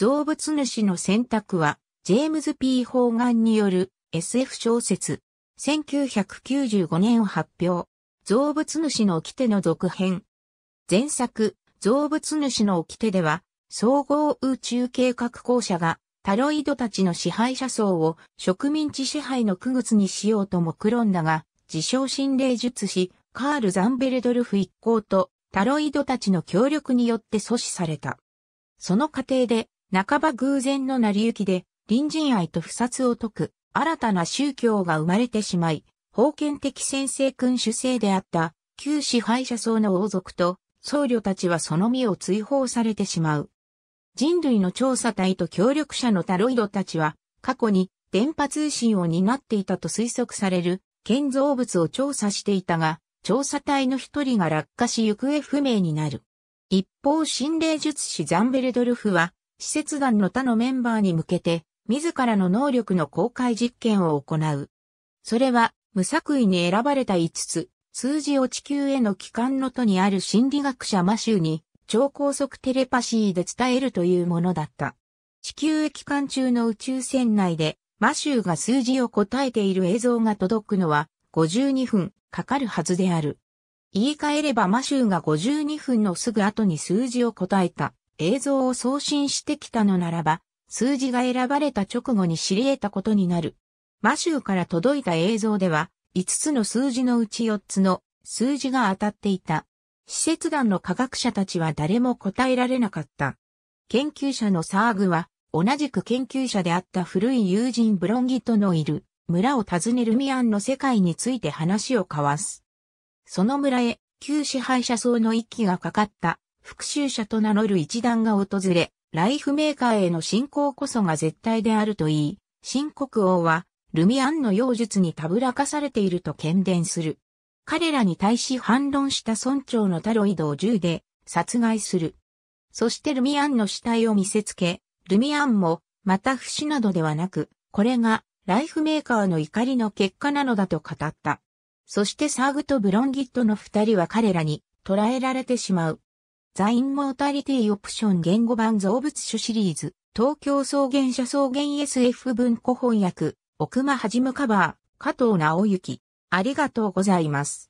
造物主の選択は、ジェームズ・ P・ ホーガンによる SF 小説、1995年を発表、造物主の掟の続編。前作、造物主の掟では、総合宇宙計画公社が、タロイドたちの支配者層を植民地支配の区別にしようと目論んだが、自称心霊術師、カール・ザンベルドルフ一行と、タロイドたちの協力によって阻止された。その過程で半ば偶然の成り行きで、隣人愛と不殺を解く、新たな宗教が生まれてしまい、封建的先制君主制であった、旧支配者層の王族と、僧侶たちはその身を追放されてしまう。人類の調査隊と協力者のタロイドたちは、過去に電波通信を担っていたと推測される建造物を調査していたが、調査隊の一人が落下し行方不明になる。一方心霊術師ザンベルドルフは施設団の他のメンバーに向けて、自らの能力の公開実験を行う。それは、無作為に選ばれた5つ、数字を地球への帰還のとにある心理学者マシューに、超高速テレパシーで伝えるというものだった。地球へ帰還中の宇宙船内で、マシューが数字を答えている映像が届くのは、52分かかるはずである。言い換えればマシューが52分のすぐ後に数字を答えた映像を送信してきたのならば、数字が選ばれた直後に知り得たことになる。マシューから届いた映像では、5つの数字のうち4つの数字が当たっていた。施設団の科学者たちは誰も答えられなかった。研究者のサーグは、同じく研究者であった古い友人ブロンギとのいる村を訪ねるミアンの世界について話を交わす。その村へ旧支配者層の息がかかった復讐者と名乗る一団が訪れ、ライフメーカーへの信仰こそが絶対であると言い、新国王は、ルミアンの妖術にたぶらかされていると喧伝する。彼らに対し反論した村長のタロイドを銃で殺害する。そしてルミアンの死体を見せつけ、ルミアンも、また不死などではなく、これが、ライフメーカーの怒りの結果なのだと語った。そしてサーグとブロンギットの二人は彼らに捕らえられてしまう。ザ・インモータリティ・オプション言語版造物種シリーズ、東京草原社草原 SF 文庫翻訳、奥間はじむカバー、加藤直之。ありがとうございます。